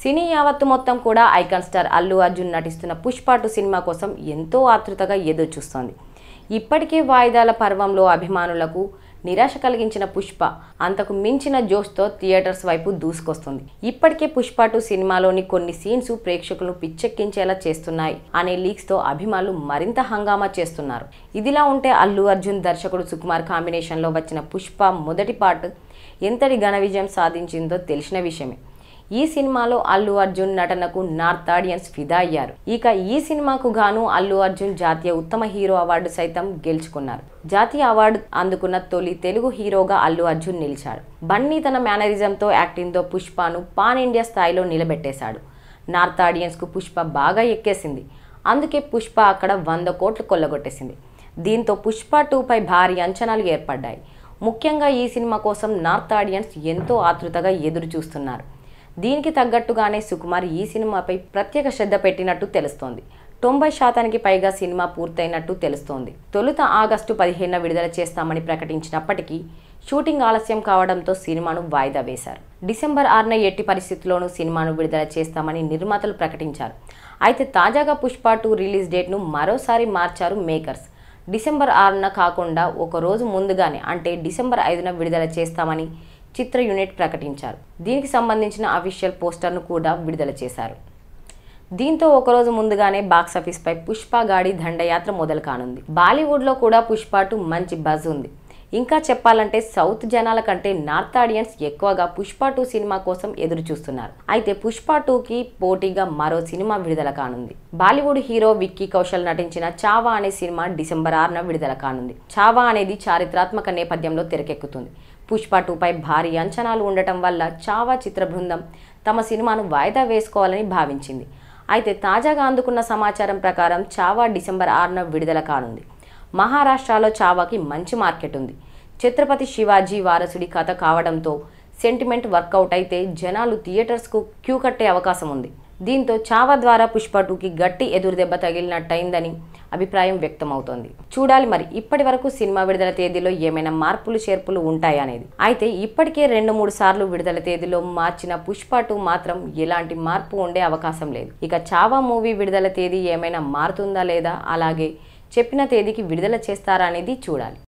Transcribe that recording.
సినీ యావత్తు మొత్తం కూడా ఐకాన్ స్టార్ అల్లు అర్జున్ నటిస్తున్న పుష్పాటు సినిమా కోసం ఎంతో ఆతృతగా ఎదురు చూస్తోంది ఇప్పటికే వాయిదాల పర్వంలో అభిమానులకు నిరాశ కలిగించిన పుష్ప అంతకు మించిన జోష్తో థియేటర్స్ వైపు దూసుకొస్తుంది ఇప్పటికే పుష్ప టు సినిమాలోని కొన్ని సీన్స్ ప్రేక్షకులను పిచ్చెక్కించేలా చేస్తున్నాయి అనే లీక్స్తో అభిమానులు మరింత హంగామా చేస్తున్నారు ఇదిలా ఉంటే అల్లు అర్జున్ దర్శకుడు సుకుమార్ కాంబినేషన్లో వచ్చిన పుష్ప మొదటి పార్ట్ ఎంతటి ఘన విజయం సాధించిందో తెలిసిన విషయమే ఈ సినిమాలో అల్లు అర్జున్ నటనకు నార్త్ ఆడియన్స్ ఫిదా అయ్యారు ఇక ఈ సినిమాకు గాను అల్లు అర్జున్ జాతీయ ఉత్తమ హీరో అవార్డు సైతం గెలుచుకున్నారు జాతీయ అవార్డు అందుకున్న తొలి తెలుగు హీరోగా అల్లు అర్జున్ నిలిచాడు బన్నీ తన మేనరిజంతో యాక్టింగ్తో పుష్పను పాన్ ఇండియా స్థాయిలో నిలబెట్టేశాడు నార్త్ ఆడియన్స్కు పుష్ప బాగా ఎక్కేసింది అందుకే పుష్ప అక్కడ వంద కోట్లు కొల్లగొట్టేసింది దీంతో పుష్ప టూపై భారీ అంచనాలు ఏర్పడ్డాయి ముఖ్యంగా ఈ సినిమా కోసం నార్త్ ఆడియన్స్ ఎంతో ఆతృతగా ఎదురు చూస్తున్నారు దీనికి తగ్గట్టుగానే సుకుమార్ ఈ సినిమాపై ప్రత్యేక శ్రద్ధ పెట్టినట్టు తెలుస్తోంది తొంభై శాతానికి పైగా సినిమా పూర్తయినట్టు తెలుస్తోంది తొలుత ఆగస్టు పదిహేనున విడుదల చేస్తామని ప్రకటించినప్పటికీ షూటింగ్ ఆలస్యం కావడంతో సినిమాను వాయిదా వేశారు డిసెంబర్ ఆరున ఎట్టి పరిస్థితుల్లోనూ సినిమాను విడుదల చేస్తామని నిర్మాతలు ప్రకటించారు అయితే తాజాగా పుష్ప టూ రిలీజ్ డేట్ను మరోసారి మార్చారు మేకర్స్ డిసెంబర్ ఆరున కాకుండా ఒక రోజు ముందుగానే అంటే డిసెంబర్ ఐదున విడుదల చేస్తామని చిత్ర యూనిట్ ప్రకటించారు దీనికి సంబంధించిన అఫీషియల్ పోస్టర్ను కూడా విడుదల చేశారు దీంతో ఒకరోజు ముందుగానే బాక్సాఫీస్పై పుష్ప గాడి దండయాత్ర మొదలు కానుంది బాలీవుడ్లో కూడా పుష్ప టూ మంచి బజ్ ఉంది ఇంకా చెప్పాలంటే సౌత్ జనాల కంటే నార్త్ ఆడియన్స్ ఎక్కువగా పుష్ప టూ సినిమా కోసం ఎదురు చూస్తున్నారు అయితే పుష్ప టూకి పోటీగా మరో సినిమా విడుదల కానుంది బాలీవుడ్ హీరో విక్కీ కౌశల్ నటించిన చావా అనే సినిమా డిసెంబర్ ఆరున విడుదల కానుంది చావా అనేది చారిత్రాత్మక నేపథ్యంలో తెరకెక్కుతుంది పుష్ప టూపై భారీ అంచనాలు ఉండటం వల్ల చావా చిత్ర బృందం తమ సినిమాను వాయిదా వేసుకోవాలని భావించింది అయితే తాజాగా అందుకున్న సమాచారం ప్రకారం చావా డిసెంబర్ ఆరున విడుదల కానుంది మహారాష్ట్రలో చావాకి మంచి మార్కెట్ ఉంది ఛత్రపతి శివాజీ వారసుడి కథ కావడంతో సెంటిమెంట్ వర్కౌట్ అయితే జనాలు థియేటర్స్కు క్యూ కట్టే అవకాశం ఉంది దీంతో చావా ద్వారా పుష్ప టూకి గట్టి ఎదురుదెబ్బ తగిలినట్టయిందని అభిప్రాయం వ్యక్తమవుతోంది చూడాలి మరి ఇప్పటి వరకు సినిమా విడుదల తేదీలో ఏమైనా మార్పులు చేర్పులు ఉంటాయనేది అయితే ఇప్పటికే రెండు మూడు సార్లు విడుదల తేదీలో మార్చిన పుష్ప టూ మాత్రం ఎలాంటి మార్పు ఉండే అవకాశం లేదు ఇక చావా మూవీ విడుదల తేదీ ఏమైనా మారుతుందా లేదా అలాగే చెప్పిన తేదీకి విడుదల చేస్తారా అనేది చూడాలి